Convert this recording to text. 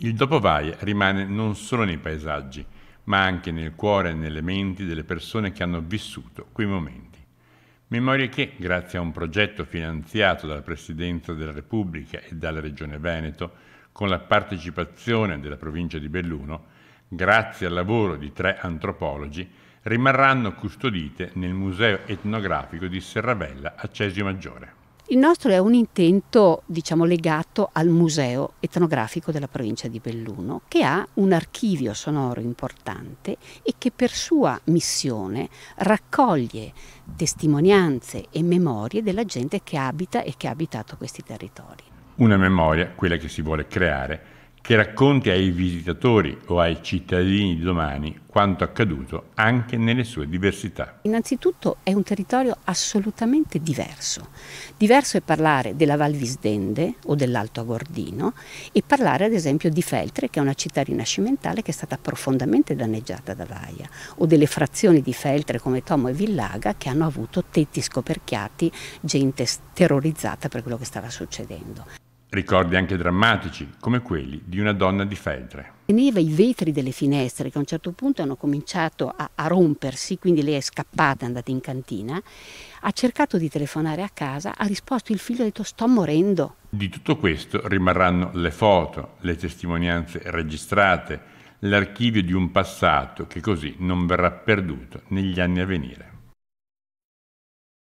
Il dopovai rimane non solo nei paesaggi, ma anche nel cuore e nelle menti delle persone che hanno vissuto quei momenti. Memorie che, grazie a un progetto finanziato dalla Presidenza della Repubblica e dalla Regione Veneto, con la partecipazione della provincia di Belluno, grazie al lavoro di tre antropologi, rimarranno custodite nel Museo etnografico di Serravella a Cesio Maggiore. Il nostro è un intento diciamo, legato al museo etnografico della provincia di Belluno, che ha un archivio sonoro importante e che per sua missione raccoglie testimonianze e memorie della gente che abita e che ha abitato questi territori. Una memoria, quella che si vuole creare, che racconti ai visitatori o ai cittadini di domani quanto accaduto anche nelle sue diversità. Innanzitutto è un territorio assolutamente diverso. Diverso è parlare della Val Visdende o dell'Alto Agordino e parlare ad esempio di Feltre che è una città rinascimentale che è stata profondamente danneggiata da Vaia o delle frazioni di Feltre come Tomo e Villaga che hanno avuto tetti scoperchiati, gente terrorizzata per quello che stava succedendo. Ricordi anche drammatici, come quelli di una donna di Feltre. Teneva i vetri delle finestre che a un certo punto hanno cominciato a, a, rompersi, quindi lei è scappata, è andata in cantina, ha cercato di telefonare a casa, ha risposto il figlio, ha detto sto morendo. Di tutto questo rimarranno le foto, le testimonianze registrate, l'archivio di un passato che così non verrà perduto negli anni a venire.